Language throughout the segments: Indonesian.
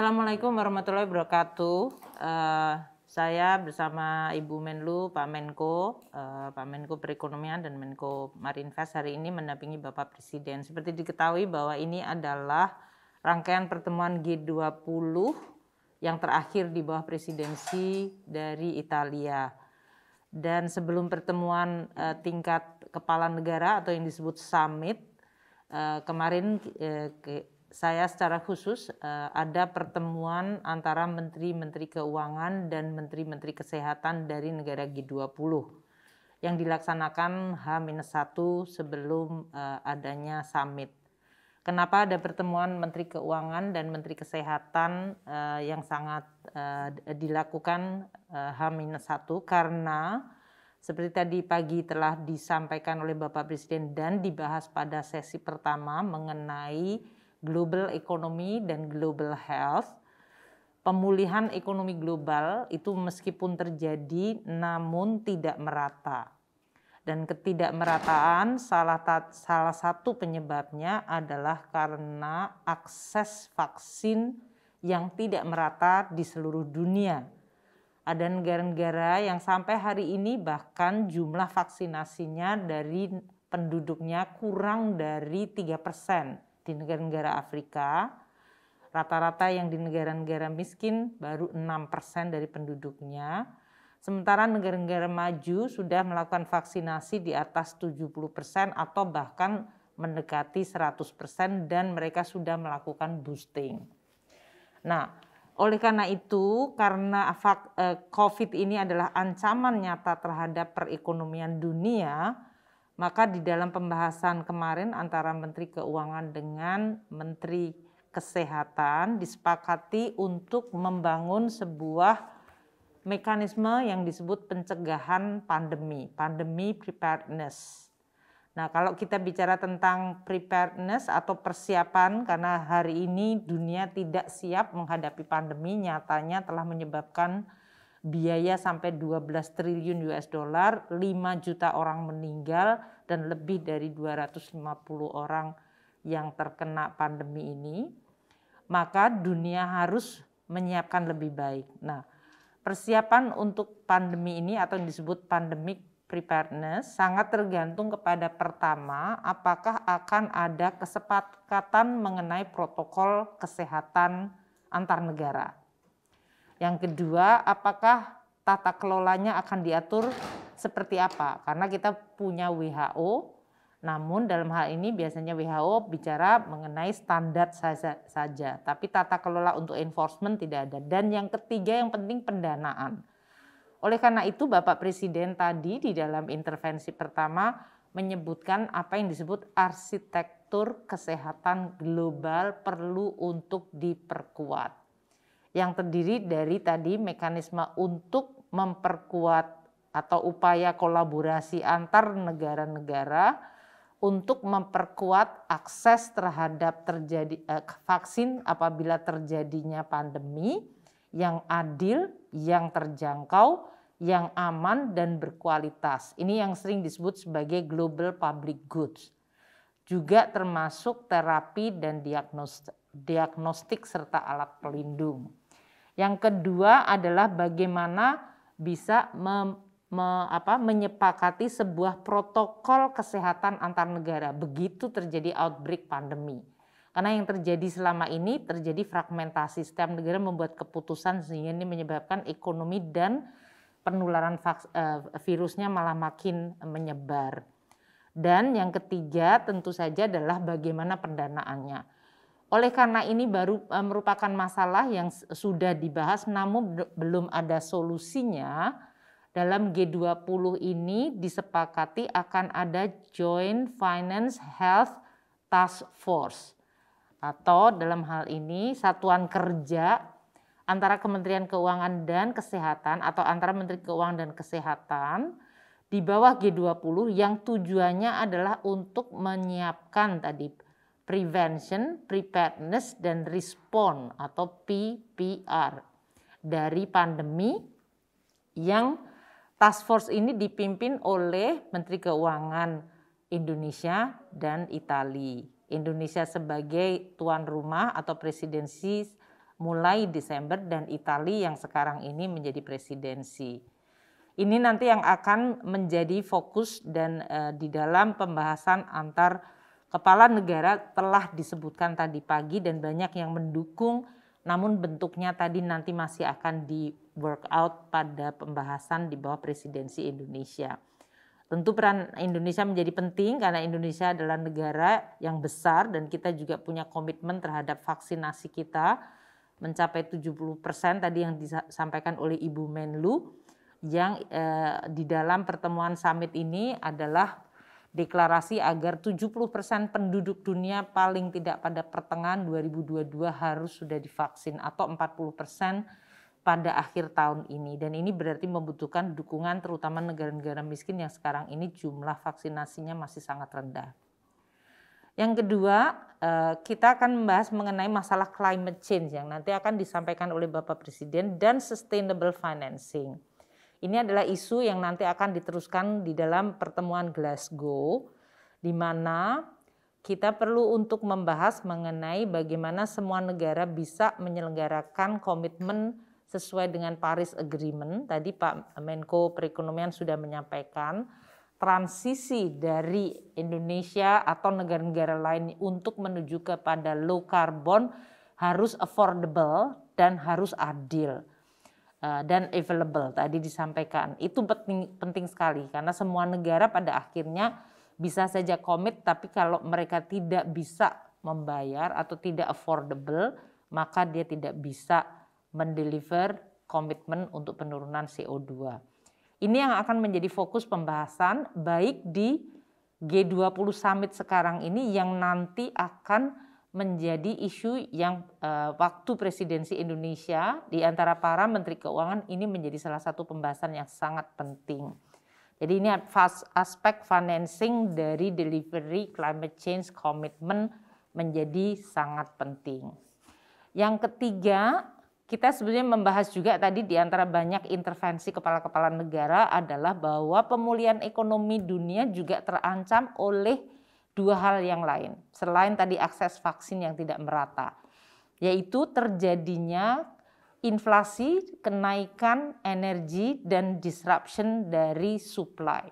Assalamualaikum warahmatullahi wabarakatuh. Uh, saya bersama Ibu Menlu, Pak Menko, uh, Pak Menko Perekonomian dan Menko Marinvest hari ini mendampingi Bapak Presiden. Seperti diketahui bahwa ini adalah rangkaian pertemuan G20 yang terakhir di bawah presidensi dari Italia. Dan sebelum pertemuan uh, tingkat kepala negara atau yang disebut summit, uh, kemarin uh, ke, saya secara khusus eh, ada pertemuan antara menteri-menteri keuangan dan menteri-menteri kesehatan dari negara G20 yang dilaksanakan H-1 sebelum eh, adanya summit. Kenapa ada pertemuan menteri keuangan dan menteri kesehatan eh, yang sangat dilakukan H-1 karena seperti tadi pagi telah disampaikan oleh Bapak Presiden dan dibahas pada sesi pertama mengenai global economy dan global health. Pemulihan ekonomi global itu meskipun terjadi namun tidak merata. Dan ketidakmerataan salah, salah satu penyebabnya adalah karena akses vaksin yang tidak merata di seluruh dunia. Ada negara-negara yang sampai hari ini bahkan jumlah vaksinasinya dari penduduknya kurang dari 3 persen di negara-negara Afrika, rata-rata yang di negara-negara miskin baru 6% dari penduduknya. Sementara negara-negara maju sudah melakukan vaksinasi di atas 70% atau bahkan mendekati 100% dan mereka sudah melakukan boosting. Nah, oleh karena itu, karena eh, COVID ini adalah ancaman nyata terhadap perekonomian dunia, maka di dalam pembahasan kemarin antara Menteri Keuangan dengan Menteri Kesehatan disepakati untuk membangun sebuah mekanisme yang disebut pencegahan pandemi, pandemi preparedness. Nah, kalau kita bicara tentang preparedness atau persiapan karena hari ini dunia tidak siap menghadapi pandemi, nyatanya telah menyebabkan biaya sampai 12 triliun US dollar, 5 juta orang meninggal dan lebih dari 250 orang yang terkena pandemi ini, maka dunia harus menyiapkan lebih baik. Nah, persiapan untuk pandemi ini atau yang disebut pandemic preparedness sangat tergantung kepada pertama apakah akan ada kesepakatan mengenai protokol kesehatan antar negara yang kedua, apakah tata kelolanya akan diatur seperti apa? Karena kita punya WHO, namun dalam hal ini biasanya WHO bicara mengenai standar saja, saja, tapi tata kelola untuk enforcement tidak ada. Dan yang ketiga yang penting pendanaan. Oleh karena itu Bapak Presiden tadi di dalam intervensi pertama menyebutkan apa yang disebut arsitektur kesehatan global perlu untuk diperkuat yang terdiri dari tadi mekanisme untuk memperkuat atau upaya kolaborasi antar negara-negara untuk memperkuat akses terhadap terjadi eh, vaksin apabila terjadinya pandemi yang adil, yang terjangkau, yang aman dan berkualitas. Ini yang sering disebut sebagai global public goods. Juga termasuk terapi dan diagnostik, diagnostik serta alat pelindung. Yang kedua adalah bagaimana bisa me, me, apa, menyepakati sebuah protokol kesehatan antar negara begitu terjadi outbreak pandemi. Karena yang terjadi selama ini terjadi fragmentasi. Setiap negara membuat keputusan sehingga ini menyebabkan ekonomi dan penularan eh, virusnya malah makin menyebar. Dan yang ketiga tentu saja adalah bagaimana pendanaannya. Oleh karena ini baru e, merupakan masalah yang sudah dibahas namun belum ada solusinya. Dalam G20 ini disepakati akan ada Joint Finance Health Task Force atau dalam hal ini satuan kerja antara Kementerian Keuangan dan Kesehatan atau antara Menteri Keuangan dan Kesehatan di bawah G20 yang tujuannya adalah untuk menyiapkan tadi prevention, preparedness, dan respond atau PPR dari pandemi yang task force ini dipimpin oleh Menteri Keuangan Indonesia dan Italia, Indonesia sebagai tuan rumah atau presidensi mulai Desember dan Italia yang sekarang ini menjadi presidensi. Ini nanti yang akan menjadi fokus dan uh, di dalam pembahasan antar kepala negara telah disebutkan tadi pagi dan banyak yang mendukung namun bentuknya tadi nanti masih akan di work out pada pembahasan di bawah presidensi Indonesia. Tentu peran Indonesia menjadi penting karena Indonesia adalah negara yang besar dan kita juga punya komitmen terhadap vaksinasi kita mencapai 70% tadi yang disampaikan oleh Ibu Menlu yang eh, di dalam pertemuan summit ini adalah deklarasi agar 70% penduduk dunia paling tidak pada pertengahan 2022 harus sudah divaksin atau 40% pada akhir tahun ini dan ini berarti membutuhkan dukungan terutama negara-negara miskin yang sekarang ini jumlah vaksinasinya masih sangat rendah. Yang kedua, eh, kita akan membahas mengenai masalah climate change yang nanti akan disampaikan oleh Bapak Presiden dan sustainable financing. Ini adalah isu yang nanti akan diteruskan di dalam pertemuan Glasgow, di mana kita perlu untuk membahas mengenai bagaimana semua negara bisa menyelenggarakan komitmen sesuai dengan Paris Agreement. Tadi Pak Menko Perekonomian sudah menyampaikan transisi dari Indonesia atau negara-negara lain untuk menuju kepada low carbon harus affordable dan harus adil. Eh, dan available tadi disampaikan. Itu penting penting sekali karena semua negara pada akhirnya bisa saja komit tapi kalau mereka tidak bisa membayar atau tidak affordable maka dia tidak bisa mendeliver komitmen untuk penurunan CO2. Ini yang akan menjadi fokus pembahasan baik di G20 Summit sekarang ini yang nanti akan menjadi isu yang uh, waktu presidensi Indonesia di antara para menteri keuangan ini menjadi salah satu pembahasan yang sangat penting. Jadi ini aspek financing dari delivery climate change commitment menjadi sangat penting. Yang ketiga, kita sebenarnya membahas juga tadi di antara banyak intervensi kepala-kepala negara adalah bahwa pemulihan ekonomi dunia juga terancam oleh dua hal yang lain selain tadi akses vaksin yang tidak merata yaitu terjadinya inflasi, kenaikan energi dan disruption dari supply.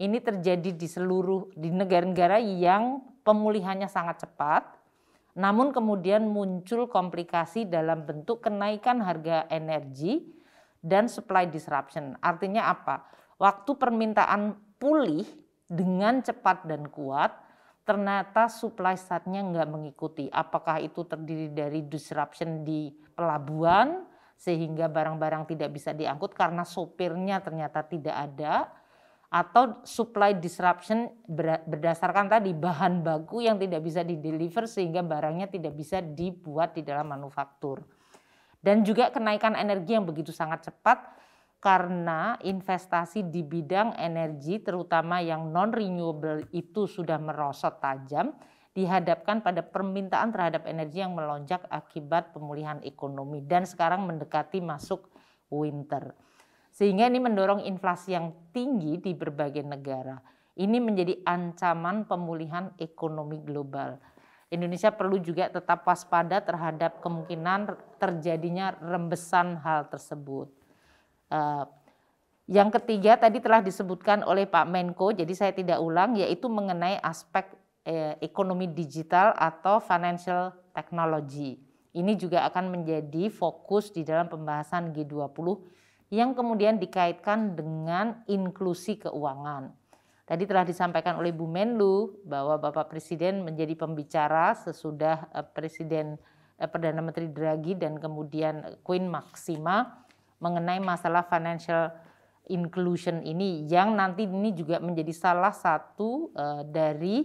Ini terjadi di seluruh di negara-negara yang pemulihannya sangat cepat. Namun kemudian muncul komplikasi dalam bentuk kenaikan harga energi dan supply disruption. Artinya apa? Waktu permintaan pulih dengan cepat dan kuat, ternyata supply side-nya nggak mengikuti. Apakah itu terdiri dari disruption di pelabuhan, sehingga barang-barang tidak bisa diangkut karena sopirnya ternyata tidak ada, atau supply disruption berdasarkan tadi bahan baku yang tidak bisa di deliver sehingga barangnya tidak bisa dibuat di dalam manufaktur. Dan juga kenaikan energi yang begitu sangat cepat karena investasi di bidang energi terutama yang non renewable itu sudah merosot tajam dihadapkan pada permintaan terhadap energi yang melonjak akibat pemulihan ekonomi dan sekarang mendekati masuk winter. Sehingga ini mendorong inflasi yang tinggi di berbagai negara. Ini menjadi ancaman pemulihan ekonomi global. Indonesia perlu juga tetap waspada terhadap kemungkinan terjadinya rembesan hal tersebut. Eh, yang ketiga tadi telah disebutkan oleh Pak Menko, jadi saya tidak ulang, yaitu mengenai aspek eh, ekonomi digital atau financial technology. Ini juga akan menjadi fokus di dalam pembahasan G20 yang kemudian dikaitkan dengan inklusi keuangan. Tadi telah disampaikan oleh Bu Menlu bahwa Bapak Presiden menjadi pembicara sesudah eh, Presiden Perdana Menteri Draghi dan kemudian Queen Maxima mengenai masalah financial inclusion ini yang nanti ini juga menjadi salah satu uh, dari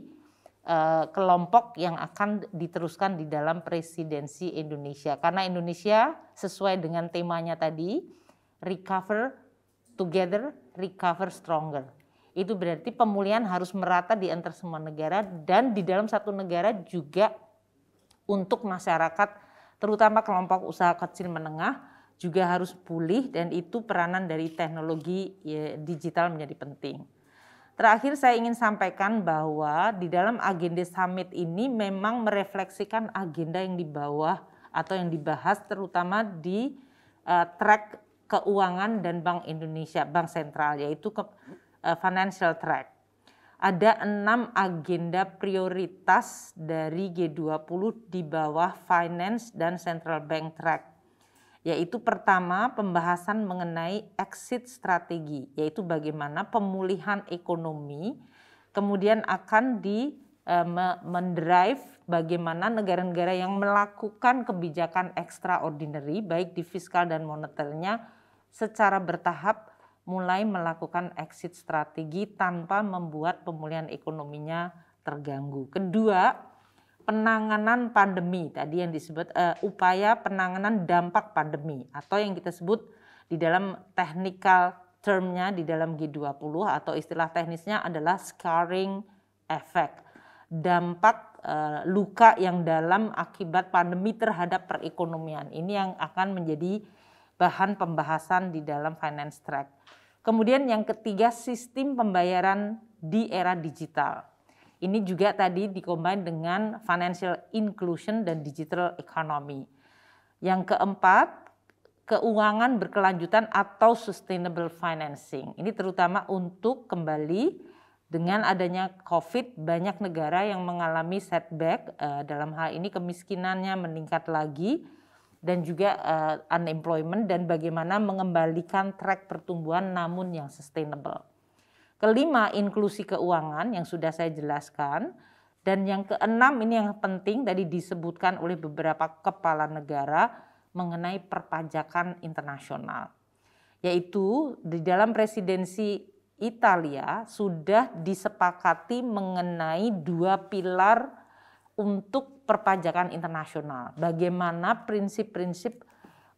uh, kelompok yang akan diteruskan di dalam presidensi Indonesia karena Indonesia sesuai dengan temanya tadi recover together recover stronger itu berarti pemulihan harus merata di antar semua negara dan di dalam satu negara juga untuk masyarakat terutama kelompok usaha kecil menengah juga harus pulih dan itu peranan dari teknologi ya, digital menjadi penting. Terakhir saya ingin sampaikan bahwa di dalam agenda summit ini memang merefleksikan agenda yang di bawah atau yang dibahas terutama di uh, track keuangan dan Bank Indonesia, Bank Sentral yaitu ke, uh, financial track. Ada enam agenda prioritas dari G20 di bawah finance dan central bank track yaitu pertama pembahasan mengenai exit strategi, yaitu bagaimana pemulihan ekonomi kemudian akan di e, mendrive bagaimana negara-negara yang melakukan kebijakan extraordinary baik di fiskal dan moneternya secara bertahap mulai melakukan exit strategi tanpa membuat pemulihan ekonominya terganggu. Kedua, penanganan pandemi tadi yang disebut uh, upaya penanganan dampak pandemi atau yang kita sebut di dalam technical termnya di dalam G20 atau istilah teknisnya adalah scarring effect dampak uh, luka yang dalam akibat pandemi terhadap perekonomian ini yang akan menjadi bahan pembahasan di dalam finance track. Kemudian yang ketiga sistem pembayaran di era digital ini juga tadi dikombin dengan financial inclusion dan digital economy. Yang keempat, keuangan berkelanjutan atau sustainable financing. Ini terutama untuk kembali dengan adanya COVID banyak negara yang mengalami setback eh, dalam hal ini kemiskinannya meningkat lagi dan juga eh, unemployment dan bagaimana mengembalikan track pertumbuhan namun yang sustainable. Kelima, inklusi keuangan yang sudah saya jelaskan. Dan yang keenam ini yang penting tadi disebutkan oleh beberapa kepala negara mengenai perpajakan internasional. Yaitu di dalam presidensi Italia sudah disepakati mengenai dua pilar untuk perpajakan internasional. Bagaimana prinsip-prinsip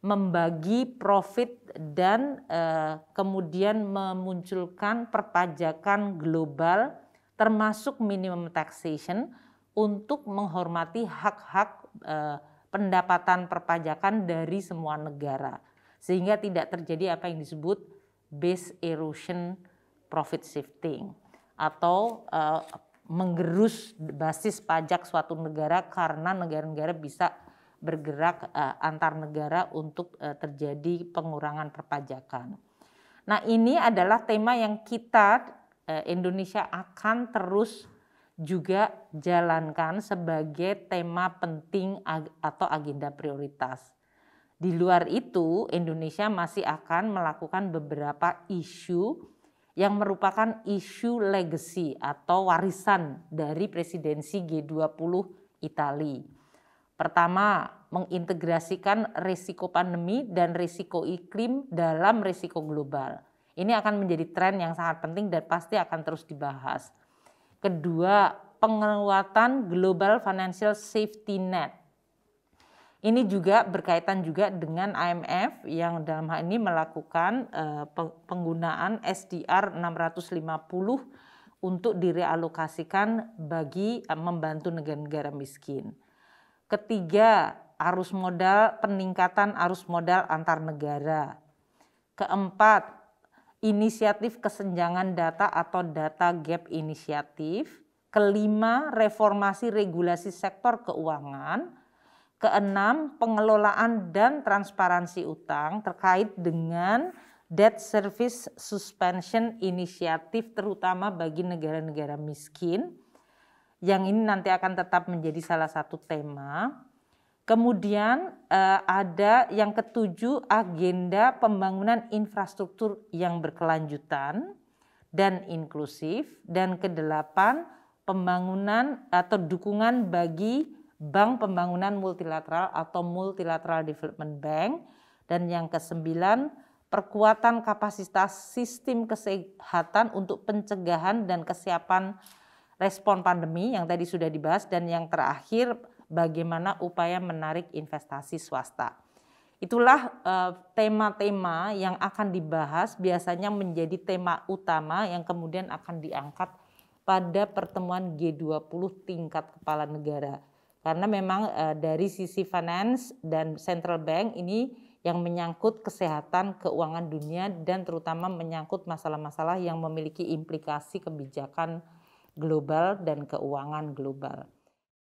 membagi profit dan eh, kemudian memunculkan perpajakan global termasuk minimum taxation untuk menghormati hak-hak eh, pendapatan perpajakan dari semua negara sehingga tidak terjadi apa yang disebut base erosion profit shifting atau eh, menggerus basis pajak suatu negara karena negara-negara bisa bergerak uh, antar negara untuk uh, terjadi pengurangan perpajakan. Nah, ini adalah tema yang kita uh, Indonesia akan terus juga jalankan sebagai tema penting ag atau agenda prioritas. Di luar itu, Indonesia masih akan melakukan beberapa isu yang merupakan isu legacy atau warisan dari presidensi G20 Italia Pertama, mengintegrasikan risiko pandemi dan risiko iklim dalam risiko global. Ini akan menjadi tren yang sangat penting dan pasti akan terus dibahas. Kedua, penguatan global financial safety net. Ini juga berkaitan juga dengan IMF yang dalam hal ini melakukan eh, penggunaan SDR 650 untuk direalokasikan bagi eh, membantu negara-negara miskin. Ketiga, arus modal peningkatan arus modal antar negara. Keempat, inisiatif kesenjangan data atau data gap inisiatif. Kelima, reformasi regulasi sektor keuangan. Keenam, pengelolaan dan transparansi utang terkait dengan debt service suspension inisiatif terutama bagi negara-negara miskin yang ini nanti akan tetap menjadi salah satu tema. Kemudian eh, ada yang ketujuh agenda pembangunan infrastruktur yang berkelanjutan dan inklusif dan kedelapan pembangunan atau dukungan bagi bank pembangunan multilateral atau multilateral development bank dan yang kesembilan perkuatan kapasitas sistem kesehatan untuk pencegahan dan kesiapan respon pandemi yang tadi sudah dibahas dan yang terakhir bagaimana upaya menarik investasi swasta. Itulah eh, tema-tema uh, yang akan dibahas biasanya menjadi tema utama yang kemudian akan diangkat pada pertemuan G20 tingkat kepala negara. Karena memang uh, dari sisi finance dan central bank ini yang menyangkut kesehatan keuangan dunia dan terutama menyangkut masalah-masalah yang memiliki implikasi kebijakan global dan keuangan global.